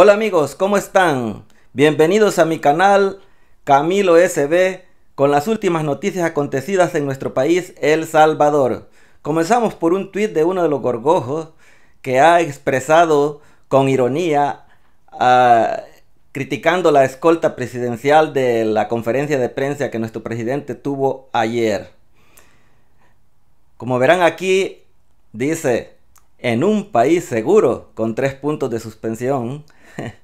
Hola amigos, ¿cómo están? Bienvenidos a mi canal Camilo SB con las últimas noticias acontecidas en nuestro país, El Salvador. Comenzamos por un tuit de uno de los gorgojos que ha expresado con ironía ah, criticando la escolta presidencial de la conferencia de prensa que nuestro presidente tuvo ayer. Como verán aquí, dice, en un país seguro, con tres puntos de suspensión,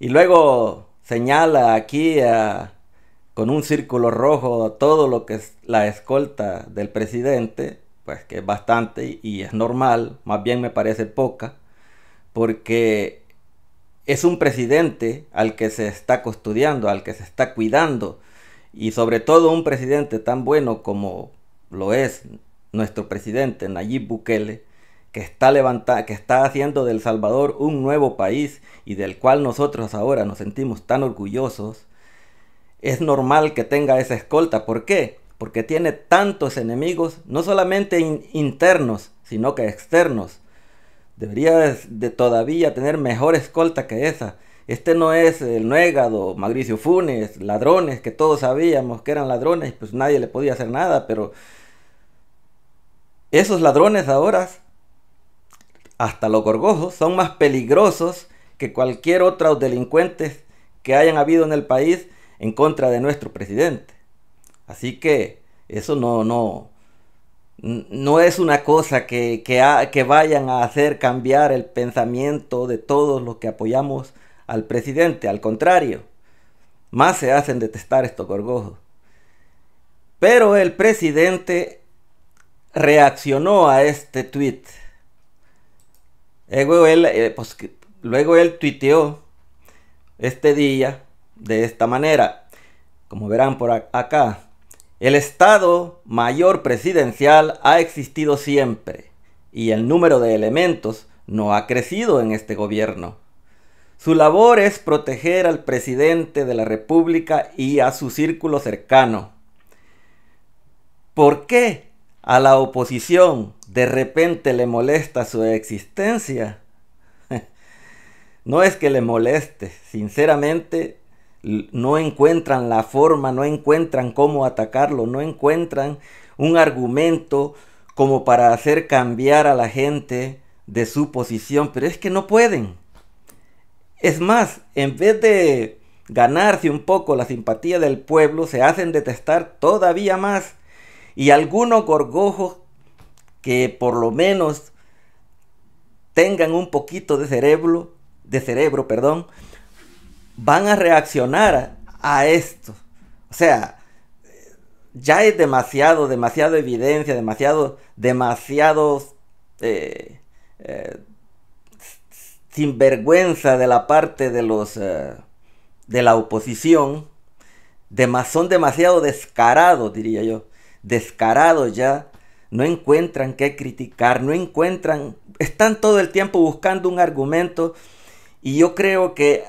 y luego señala aquí con un círculo rojo todo lo que es la escolta del presidente, pues que es bastante y es normal, más bien me parece poca, porque es un presidente al que se está custodiando, al que se está cuidando, y sobre todo un presidente tan bueno como lo es nuestro presidente Nayib Bukele, que está, haciendo que está haciendo del Salvador un nuevo país y del cual nosotros ahora nos sentimos tan orgullosos, es normal que tenga esa escolta. ¿Por qué? Porque tiene tantos enemigos, no solamente internos, sino que externos. Debería de, todavía tener mejor escolta que esa. Este no es el Nuegado, Magricio Funes, ladrones, que todos sabíamos que eran ladrones, pues nadie le podía hacer nada, pero esos ladrones ahora hasta los gorgojos, son más peligrosos que cualquier otro delincuente que hayan habido en el país en contra de nuestro presidente. Así que eso no, no, no es una cosa que, que, que vayan a hacer cambiar el pensamiento de todos los que apoyamos al presidente. Al contrario, más se hacen detestar estos gorgojos. Pero el presidente reaccionó a este tweet eh, eh, pues, luego él, tuiteó este día de esta manera. Como verán por acá. El Estado Mayor Presidencial ha existido siempre y el número de elementos no ha crecido en este gobierno. Su labor es proteger al presidente de la República y a su círculo cercano. ¿Por qué a la oposición de repente le molesta su existencia. No es que le moleste, sinceramente no encuentran la forma, no encuentran cómo atacarlo, no encuentran un argumento como para hacer cambiar a la gente de su posición, pero es que no pueden. Es más, en vez de ganarse un poco la simpatía del pueblo, se hacen detestar todavía más. Y algunos gorgojos que por lo menos tengan un poquito de cerebro, de cerebro, perdón, van a reaccionar a, esto. O sea, ya es demasiado, demasiado evidencia, demasiado, demasiado eh, eh, sinvergüenza de la parte de los eh, de la oposición. son demasiado descarados, diría yo. Descarados ya no encuentran qué criticar, no encuentran, están todo el tiempo buscando un argumento y yo creo que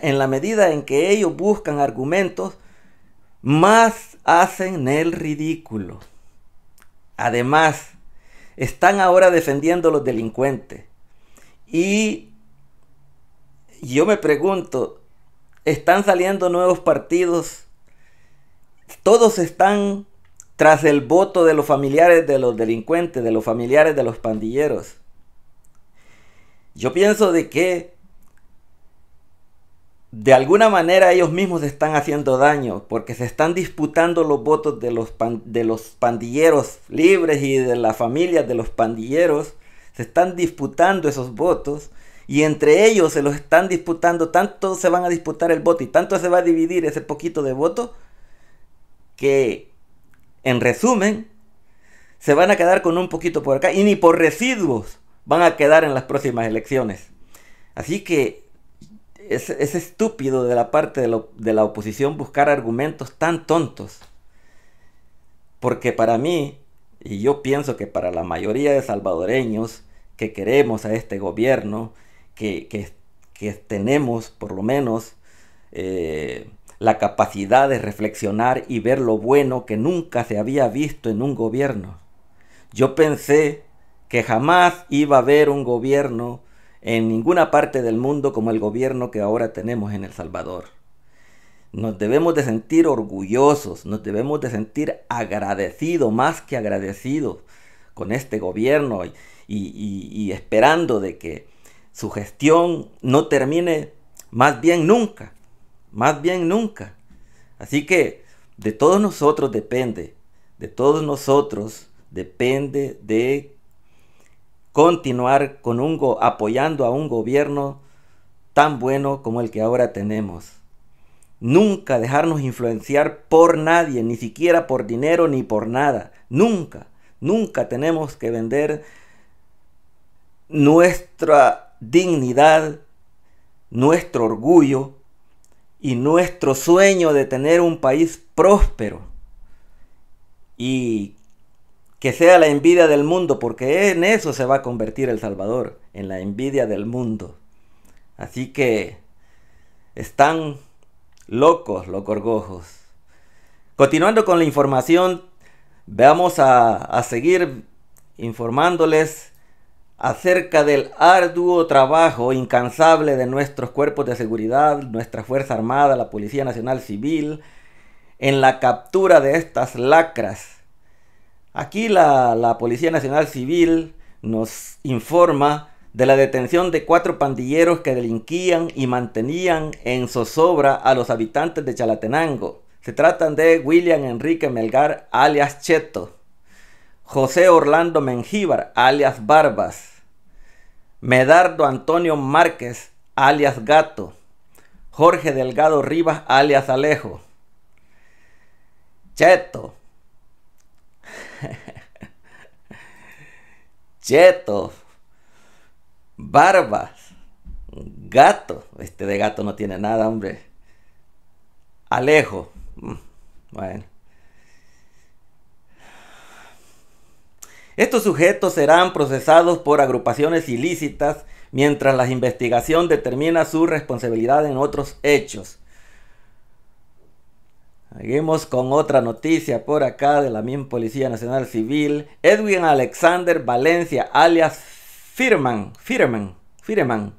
en la medida en que ellos buscan argumentos, más hacen el ridículo. Además, están ahora defendiendo a los delincuentes. Y yo me pregunto, están saliendo nuevos partidos, todos están tras el voto de los familiares de los delincuentes, de los familiares de los pandilleros. Yo pienso de que de alguna manera ellos mismos están haciendo daño porque se están disputando los votos de los, de los pandilleros libres y de las familias de los pandilleros. Se están disputando esos votos y entre ellos se los están disputando. Tanto se van a disputar el voto y tanto se va a dividir ese poquito de voto que en resumen, se van a quedar con un poquito por acá y ni por residuos van a quedar en las próximas elecciones. Así que es, estúpido de la parte de la, oposición buscar argumentos tan tontos. Porque para mí, y yo pienso que para la mayoría de salvadoreños que queremos a este gobierno, que, que, tenemos por lo menos eh, la capacidad de reflexionar y ver lo bueno que nunca se había visto en un gobierno. Yo pensé que jamás iba a haber un gobierno en ninguna parte del mundo como el gobierno que ahora tenemos en El Salvador. Nos debemos de sentir orgullosos, nos debemos de sentir agradecidos, más que agradecidos con este gobierno y, y esperando de que su gestión no termine más bien nunca más bien nunca. Así que de todos nosotros depende, de todos nosotros depende de continuar con un apoyando a un gobierno tan bueno como el que ahora tenemos. Nunca dejarnos influenciar por nadie, ni siquiera por dinero ni por nada. Nunca, nunca tenemos que vender nuestra dignidad, nuestro orgullo y nuestro sueño de tener un país próspero y que sea la envidia del mundo, porque en eso se va a convertir El Salvador, en la envidia del mundo. Así que están locos los gorgojos. Continuando con la información, vamos a, a seguir informándoles acerca del arduo trabajo incansable de nuestros cuerpos de seguridad, nuestra Fuerza Armada, la Policía Nacional Civil, en la captura de estas lacras. Aquí la, Policía Nacional Civil nos informa de la detención de cuatro pandilleros que delinquían y mantenían en zozobra a los habitantes de Chalatenango. Se tratan de William Enrique Melgar, alias Cheto, José Orlando Mengíbar, alias Barbas, Medardo Antonio Márquez, alias Gato, Jorge Delgado Rivas, alias Alejo, Cheto, Cheto, Barbas, Gato, este de gato no tiene nada, hombre, Alejo, mm, bueno. Estos sujetos serán procesados por agrupaciones ilícitas mientras la investigación determina su responsabilidad en otros hechos. Seguimos con otra noticia por acá de la misma Policía Nacional Civil. Edwin Alexander Valencia, alias Firman, Firman, Firman,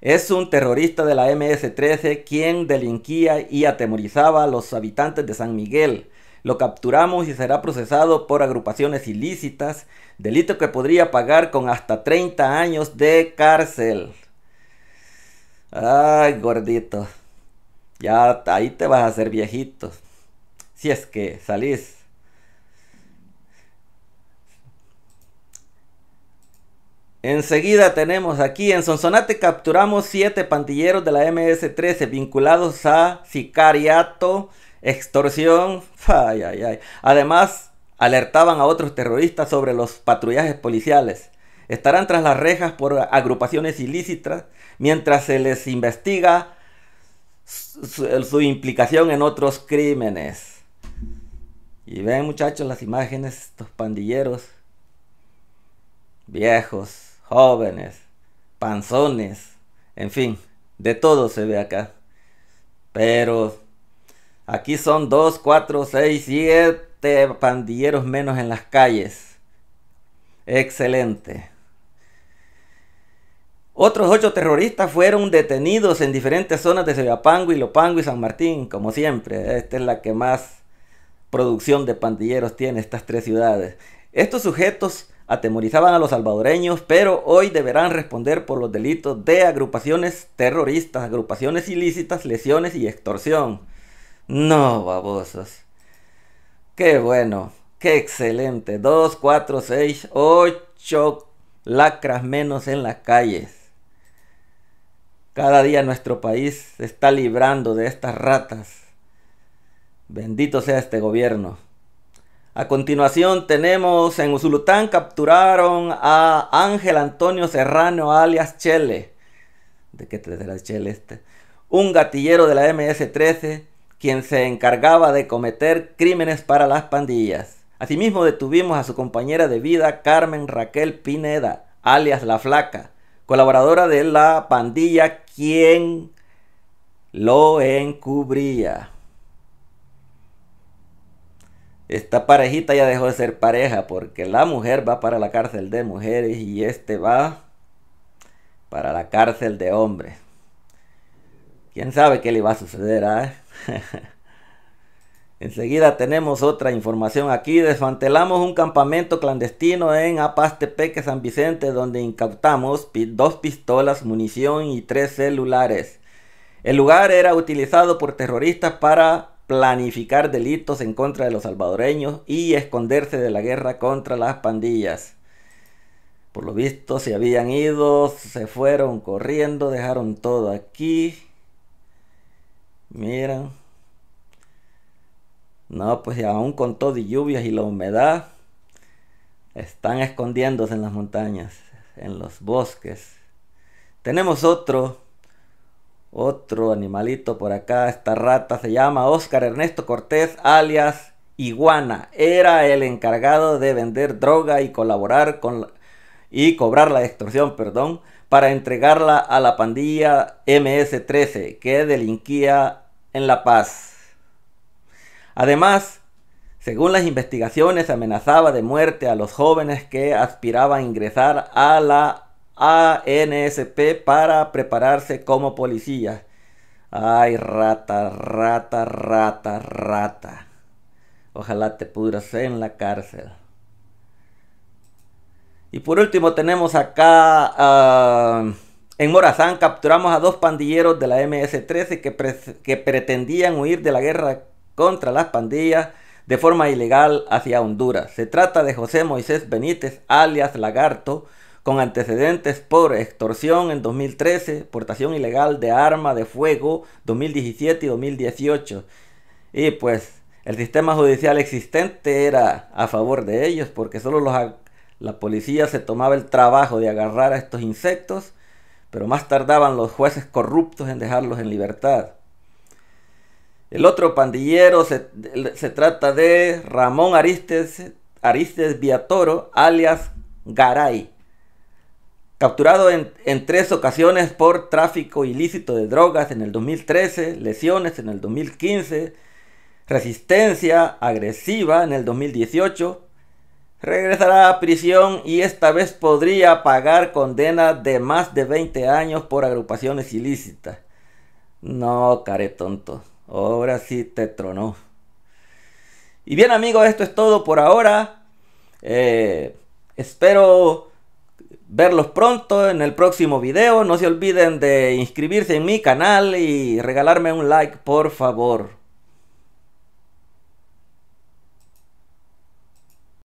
es un terrorista de la MS-13 quien delinquía y atemorizaba a los habitantes de San Miguel. Lo capturamos y será procesado por agrupaciones ilícitas, delito que podría pagar con hasta 30 años de cárcel. Ay, gordito. Ya ahí te vas a hacer viejito. Si es que salís. Enseguida tenemos aquí en Sonsonate capturamos 7 pandilleros de la MS-13 vinculados a sicariato extorsión. Ay, ay, ay. Además, alertaban a otros terroristas sobre los patrullajes policiales. Estarán tras las rejas por agrupaciones ilícitas mientras se les investiga su, implicación en otros crímenes. Y ven muchachos las imágenes, estos pandilleros, viejos, jóvenes, panzones, en fin, de todo se ve acá. Pero Aquí son 2, 4, 6, 7 pandilleros menos en las calles. Excelente. Otros ocho terroristas fueron detenidos en diferentes zonas de y Ilopango y San Martín, como siempre. Esta es la que más producción de pandilleros tiene estas tres ciudades. Estos sujetos atemorizaban a los salvadoreños, pero hoy deberán responder por los delitos de agrupaciones terroristas, agrupaciones ilícitas, lesiones y extorsión. No, babosos. Qué bueno, qué excelente. Dos, cuatro, seis, 8 lacras menos en las calles. Cada día nuestro país se está librando de estas ratas. Bendito sea este gobierno. A continuación tenemos en Usulután capturaron a Ángel Antonio Serrano alias Chele. ¿De qué te será Chele este? Un gatillero de la MS-13 quien se encargaba de cometer crímenes para las pandillas. Asimismo detuvimos a su compañera de vida Carmen Raquel Pineda, alias La Flaca, colaboradora de la pandilla quien lo encubría. Esta parejita ya dejó de ser pareja porque la mujer va para la cárcel de mujeres y este va para la cárcel de hombres. ¿Quién sabe qué le va a suceder a... Ah? Enseguida tenemos otra información aquí. Desmantelamos un campamento clandestino en Apastepeque, San Vicente, donde incautamos dos pistolas, munición y tres celulares. El lugar era utilizado por terroristas para planificar delitos en contra de los salvadoreños y esconderse de la guerra contra las pandillas. Por lo visto se habían ido, se fueron corriendo, dejaron todo aquí. Mira. No, pues aún con todo y lluvias y la humedad, están escondiéndose en las montañas, en los bosques. Tenemos otro, otro animalito por acá. Esta rata se llama Oscar Ernesto Cortés, alias Iguana. Era el encargado de vender droga y colaborar con y cobrar la extorsión, perdón, para entregarla a la pandilla MS-13 que delinquía en La Paz. Además, según las investigaciones, amenazaba de muerte a los jóvenes que aspiraban a ingresar a la ANSP para prepararse como policía. Ay, rata, rata, rata, rata. Ojalá te pudras en la cárcel. Y por último tenemos acá... Ah, en Morazán capturamos a dos pandilleros de la MS-13 que, pretendían huir de la guerra contra las pandillas de forma ilegal hacia Honduras. Se trata de José Moisés Benítez, alias Lagarto, con antecedentes por extorsión en 2013, portación ilegal de arma de fuego 2017 y 2018. Y pues el sistema judicial existente era a favor de ellos porque solo la policía se tomaba el trabajo de agarrar a estos insectos pero más tardaban los jueces corruptos en dejarlos en libertad. El otro pandillero se, trata de Ramón Aristes, Aristes Viatoro, alias Garay, capturado en, en tres ocasiones por tráfico ilícito de drogas en el 2013, lesiones en el 2015, resistencia agresiva en el 2018 regresará a prisión y esta vez podría pagar condena de más de 20 años por agrupaciones ilícitas. No, care tonto. Ahora sí te tronó. Y bien amigos, esto es todo por ahora. Eh, espero verlos pronto en el próximo video. No se olviden de inscribirse en mi canal y regalarme un like, por favor.